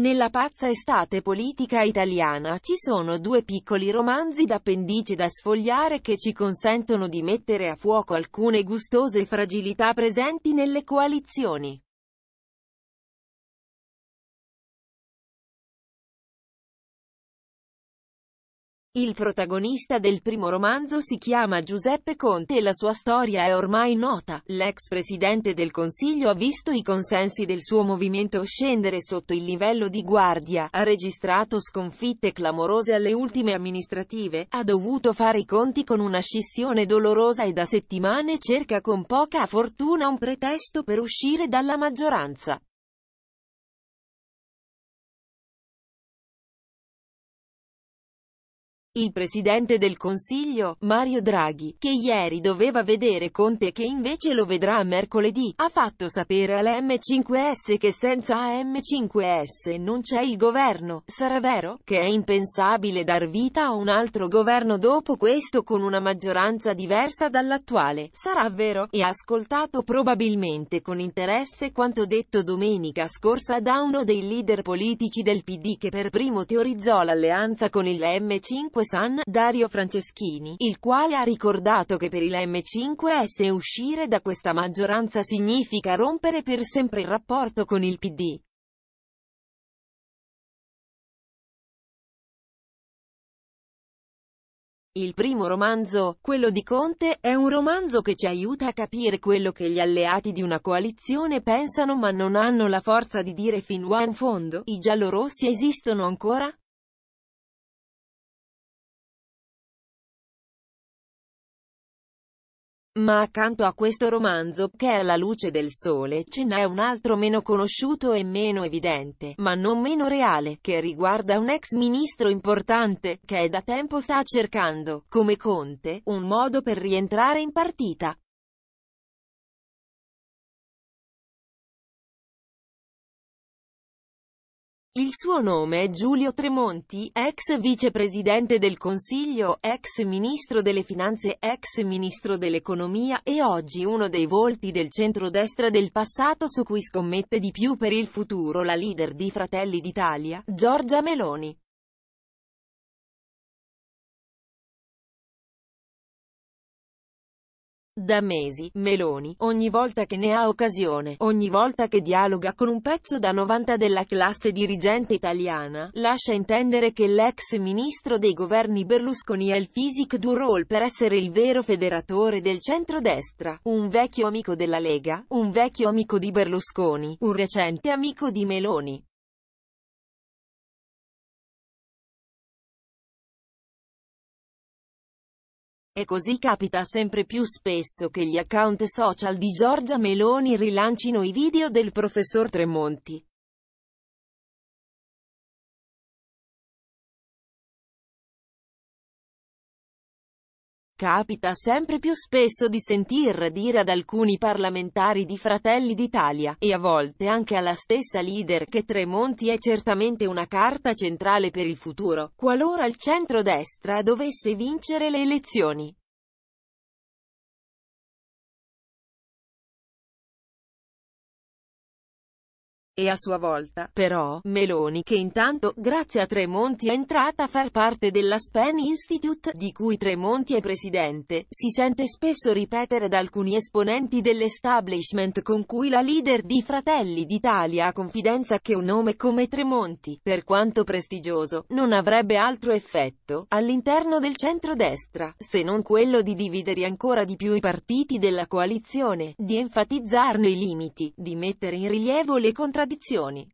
Nella pazza estate politica italiana ci sono due piccoli romanzi d'appendice da sfogliare che ci consentono di mettere a fuoco alcune gustose fragilità presenti nelle coalizioni. Il protagonista del primo romanzo si chiama Giuseppe Conte e la sua storia è ormai nota. L'ex presidente del Consiglio ha visto i consensi del suo movimento scendere sotto il livello di guardia, ha registrato sconfitte clamorose alle ultime amministrative, ha dovuto fare i conti con una scissione dolorosa e da settimane cerca con poca fortuna un pretesto per uscire dalla maggioranza. Il presidente del Consiglio, Mario Draghi, che ieri doveva vedere Conte e che invece lo vedrà mercoledì, ha fatto sapere alla m 5 s che senza AM5S non c'è il governo. Sarà vero che è impensabile dar vita a un altro governo dopo questo con una maggioranza diversa dall'attuale. Sarà vero, e ha ascoltato probabilmente con interesse quanto detto domenica scorsa da uno dei leader politici del PD che per primo teorizzò l'alleanza con il M5 San Dario Franceschini, il quale ha ricordato che per il M5S uscire da questa maggioranza significa rompere per sempre il rapporto con il PD. Il primo romanzo, quello di Conte, è un romanzo che ci aiuta a capire quello che gli alleati di una coalizione pensano ma non hanno la forza di dire fin a in fondo, i giallorossi esistono ancora? Ma accanto a questo romanzo, che è la luce del sole, ce n'è un altro meno conosciuto e meno evidente, ma non meno reale, che riguarda un ex ministro importante, che da tempo sta cercando, come Conte, un modo per rientrare in partita. Il suo nome è Giulio Tremonti, ex vicepresidente del Consiglio, ex ministro delle Finanze, ex ministro dell'Economia e oggi uno dei volti del centrodestra del passato su cui scommette di più per il futuro la leader di Fratelli d'Italia, Giorgia Meloni. Da mesi, Meloni, ogni volta che ne ha occasione, ogni volta che dialoga con un pezzo da 90 della classe dirigente italiana, lascia intendere che l'ex ministro dei governi Berlusconi è il physique du role per essere il vero federatore del centrodestra, un vecchio amico della Lega, un vecchio amico di Berlusconi, un recente amico di Meloni. E così capita sempre più spesso che gli account social di Giorgia Meloni rilancino i video del professor Tremonti. Capita sempre più spesso di sentir dire ad alcuni parlamentari di Fratelli d'Italia, e a volte anche alla stessa leader, che Tremonti è certamente una carta centrale per il futuro, qualora il centrodestra dovesse vincere le elezioni. E a sua volta, però, Meloni, che intanto, grazie a Tremonti è entrata a far parte della Spen Institute, di cui Tremonti è presidente, si sente spesso ripetere da alcuni esponenti dell'establishment con cui la leader di Fratelli d'Italia ha confidenza che un nome come Tremonti, per quanto prestigioso, non avrebbe altro effetto, all'interno del centro-destra, se non quello di dividere ancora di più i partiti della coalizione, di enfatizzarne i limiti, di mettere in rilievo le contraddizioni contraddizioni.